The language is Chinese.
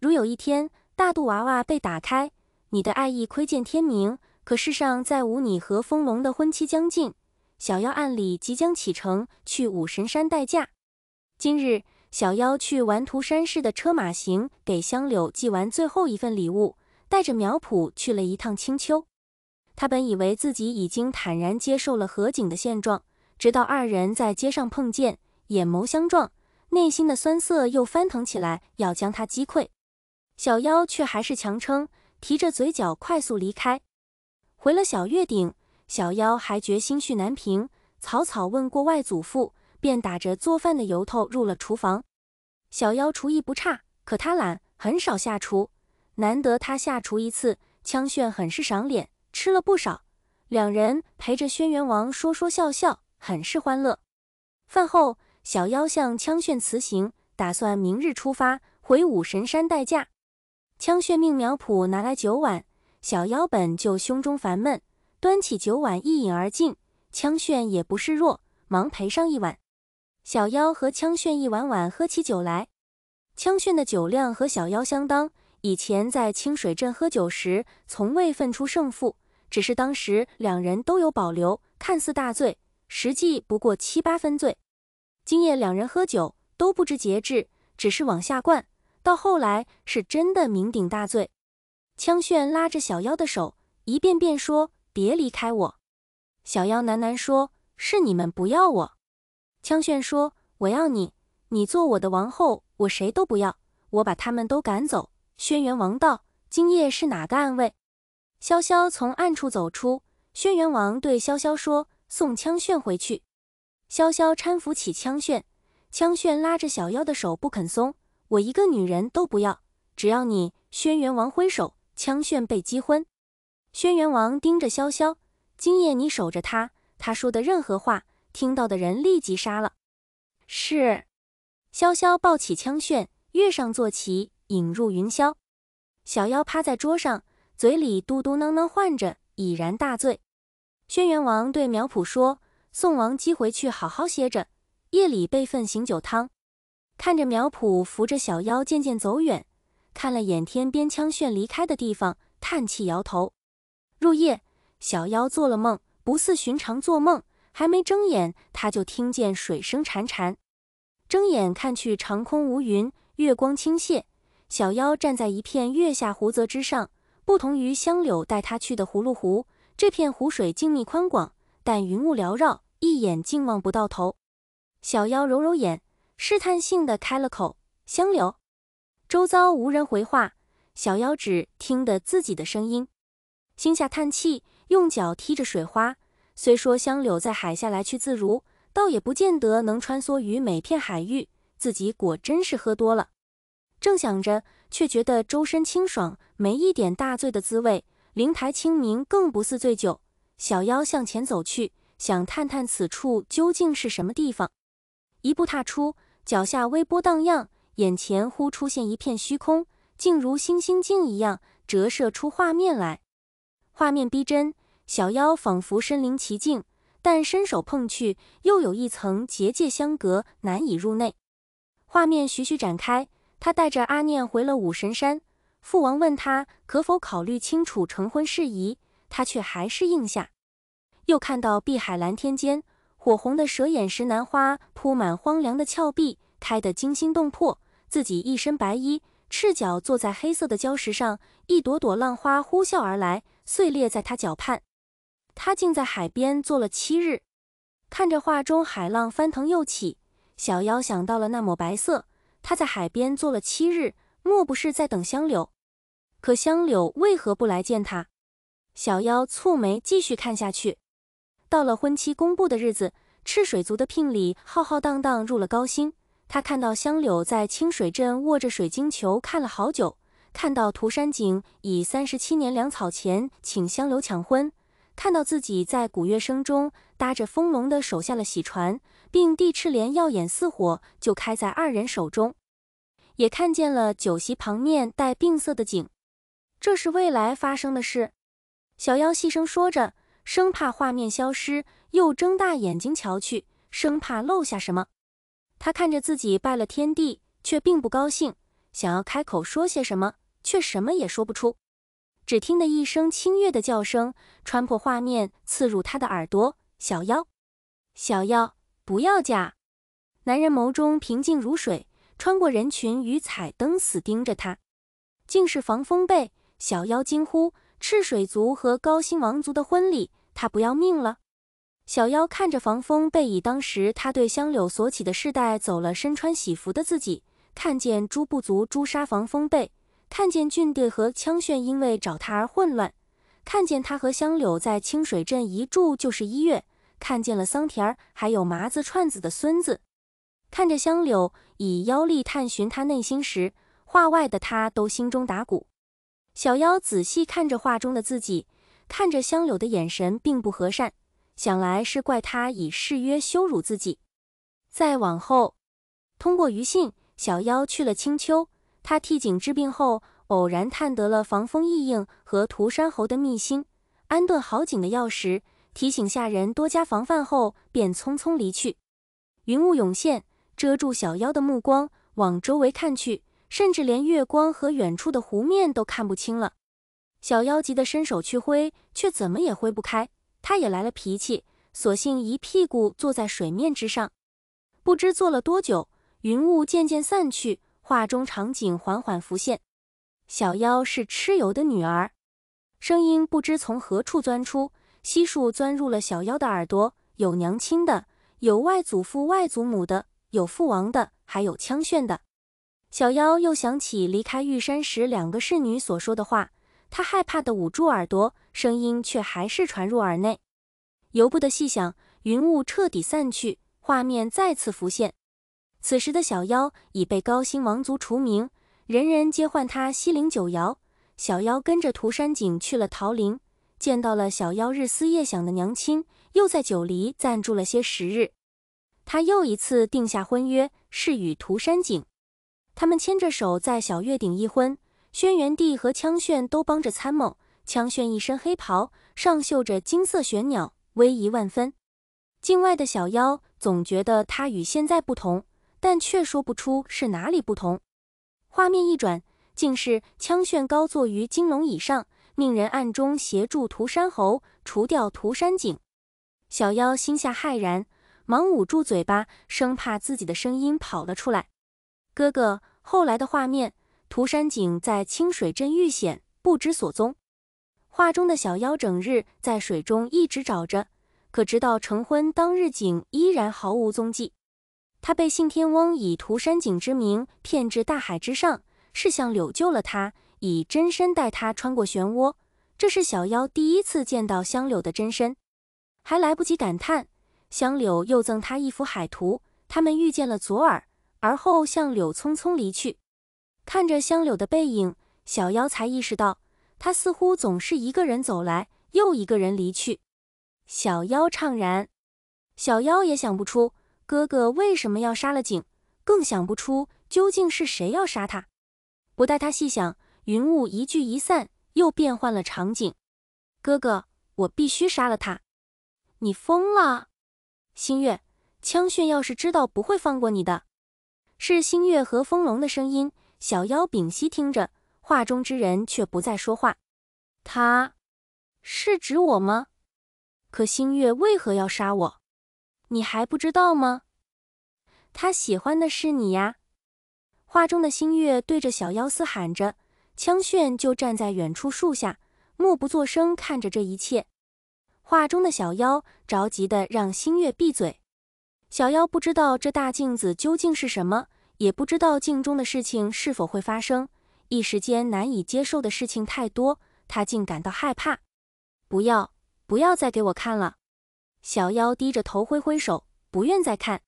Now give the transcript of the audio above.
如有一天大肚娃娃被打开，你的爱意窥见天明，可世上再无你和风龙的婚期将近，小妖暗里即将启程去五神山待嫁。今日小妖去完涂山市的车马行，给香柳寄完最后一份礼物，带着苗圃去了一趟青丘。他本以为自己已经坦然接受了何景的现状，直到二人在街上碰见，眼眸相撞，内心的酸涩又翻腾起来，要将他击溃。小妖却还是强撑，提着嘴角快速离开，回了小月顶。小妖还觉心绪难平，草草问过外祖父，便打着做饭的由头入了厨房。小妖厨艺不差，可他懒，很少下厨。难得他下厨一次，枪炫很是赏脸，吃了不少。两人陪着轩辕王说说笑笑，很是欢乐。饭后，小妖向枪炫辞行，打算明日出发回武神山代驾。枪炫命苗圃拿来酒碗，小妖本就胸中烦闷，端起酒碗一饮而尽。枪炫也不示弱，忙陪上一碗。小妖和枪炫一碗碗喝起酒来。枪炫的酒量和小妖相当，以前在清水镇喝酒时从未分出胜负，只是当时两人都有保留，看似大醉，实际不过七八分醉。今夜两人喝酒都不知节制，只是往下灌。到后来是真的酩酊大醉，枪炫拉着小妖的手，一遍遍说：“别离开我。”小妖喃喃说：“是你们不要我。”枪炫说：“我要你，你做我的王后，我谁都不要，我把他们都赶走。”轩辕王道：“今夜是哪个暗卫？”潇潇从暗处走出，轩辕王对潇潇说：“送枪炫回去。”潇潇搀扶起枪炫，枪炫拉着小妖的手不肯松。我一个女人都不要，只要你。轩辕王挥手，枪炫被击昏。轩辕王盯着潇潇，今夜你守着他。他说的任何话，听到的人立即杀了。是。潇潇抱起枪炫，跃上坐骑，引入云霄。小妖趴在桌上，嘴里嘟嘟囔囔唤着，已然大醉。轩辕王对苗圃说：“送王姬回去，好好歇着，夜里备份醒酒汤。”看着苗圃扶着小妖渐渐走远，看了眼天边枪炫离开的地方，叹气摇头。入夜，小妖做了梦，不似寻常做梦。还没睁眼，他就听见水声潺潺。睁眼看去，长空无云，月光倾泻。小妖站在一片月下湖泽之上，不同于香柳带他去的葫芦湖，这片湖水静谧宽广，但云雾缭绕，一眼竟望不到头。小妖揉揉眼。试探性的开了口，香柳周遭无人回话，小妖只听得自己的声音，心下叹气，用脚踢着水花。虽说香柳在海下来去自如，倒也不见得能穿梭于每片海域。自己果真是喝多了。正想着，却觉得周身清爽，没一点大醉的滋味，灵台清明，更不似醉酒。小妖向前走去，想探探此处究竟是什么地方。一步踏出。脚下微波荡漾，眼前忽出现一片虚空，竟如星星镜一样折射出画面来。画面逼真，小妖仿佛身临其境，但伸手碰去，又有一层结界相隔，难以入内。画面徐徐展开，他带着阿念回了武神山。父王问他可否考虑清楚成婚事宜，他却还是应下。又看到碧海蓝天间。火红的蛇眼石南花铺满荒凉的峭壁，开得惊心动魄。自己一身白衣，赤脚坐在黑色的礁石上，一朵朵浪花呼啸而来，碎裂在他脚畔。他竟在海边坐了七日，看着画中海浪翻腾又起。小妖想到了那抹白色，他在海边坐了七日，莫不是在等香柳？可香柳为何不来见他？小妖蹙眉，继续看下去。到了婚期公布的日子，赤水族的聘礼浩浩荡荡入了高兴。他看到香柳在清水镇握着水晶球看了好久，看到涂山璟以三十七年粮草钱请香柳抢婚，看到自己在古乐声中搭着风龙的手下了喜船，并递赤莲耀眼似火，就开在二人手中，也看见了酒席旁边带病色的景。这是未来发生的事，小妖细声说着。生怕画面消失，又睁大眼睛瞧去，生怕漏下什么。他看着自己拜了天地，却并不高兴，想要开口说些什么，却什么也说不出。只听得一声清越的叫声，穿破画面，刺入他的耳朵。小妖，小妖，不要嫁！男人眸中平静如水，穿过人群与彩灯，死盯着他。竟是防风被小妖惊呼：“赤水族和高星王族的婚礼！”他不要命了。小妖看着防风被以当时他对香柳所起的世带走了身穿喜服的自己。看见猪不族朱砂防风被，看见俊队和枪炫因为找他而混乱，看见他和香柳在清水镇一住就是一月，看见了桑田儿还有麻子串子的孙子。看着香柳以妖力探寻他内心时，画外的他都心中打鼓。小妖仔细看着画中的自己。看着香柳的眼神并不和善，想来是怪他以誓约羞辱自己。再往后，通过余信，小妖去了青丘，他替景治病后，偶然探得了防风意应和涂山侯的密信，安顿好景的药石提醒下人多加防范后，便匆匆离去。云雾涌现，遮住小妖的目光，往周围看去，甚至连月光和远处的湖面都看不清了。小妖急得伸手去挥，却怎么也挥不开。他也来了脾气，索性一屁股坐在水面之上。不知坐了多久，云雾渐渐散去，画中场景缓缓浮现。小妖是蚩尤的女儿，声音不知从何处钻出，悉数钻入了小妖的耳朵。有娘亲的，有外祖父、外祖母的，有父王的，还有枪炫的。小妖又想起离开玉山时两个侍女所说的话。他害怕地捂住耳朵，声音却还是传入耳内。由不得细想，云雾彻底散去，画面再次浮现。此时的小妖已被高星王族除名，人人皆唤他西陵九瑶。小妖跟着涂山璟去了桃林，见到了小妖日思夜想的娘亲，又在九黎暂住了些时日。他又一次定下婚约，是与涂山璟。他们牵着手，在小月顶一婚。轩辕帝和枪炫都帮着参谋。枪炫一身黑袍，上绣着金色玄鸟，威仪万分。境外的小妖总觉得他与现在不同，但却说不出是哪里不同。画面一转，竟是枪炫高坐于金龙椅上，命人暗中协助涂山侯除掉涂山璟。小妖心下骇然，忙捂住嘴巴，生怕自己的声音跑了出来。哥哥，后来的画面。涂山璟在清水镇遇险，不知所踪。画中的小妖整日在水中一直找着，可直到成婚当日，璟依然毫无踪迹。他被信天翁以涂山璟之名骗至大海之上，是香柳救了他，以真身带他穿过漩涡。这是小妖第一次见到香柳的真身，还来不及感叹，香柳又赠他一幅海图。他们遇见了左耳，而后向柳匆匆离去。看着香柳的背影，小妖才意识到，他似乎总是一个人走来，又一个人离去。小妖怅然，小妖也想不出哥哥为什么要杀了景，更想不出究竟是谁要杀他。不待他细想，云雾一聚一散，又变换了场景。哥哥，我必须杀了他！你疯了！星月，枪迅要是知道，不会放过你的。是星月和风龙的声音。小妖屏息听着，画中之人却不再说话。他是指我吗？可星月为何要杀我？你还不知道吗？他喜欢的是你呀！画中的星月对着小妖嘶喊着，枪炫就站在远处树下，默不作声看着这一切。画中的小妖着急的让星月闭嘴。小妖不知道这大镜子究竟是什么。也不知道镜中的事情是否会发生，一时间难以接受的事情太多，他竟感到害怕。不要，不要再给我看了！小妖低着头挥挥手，不愿再看。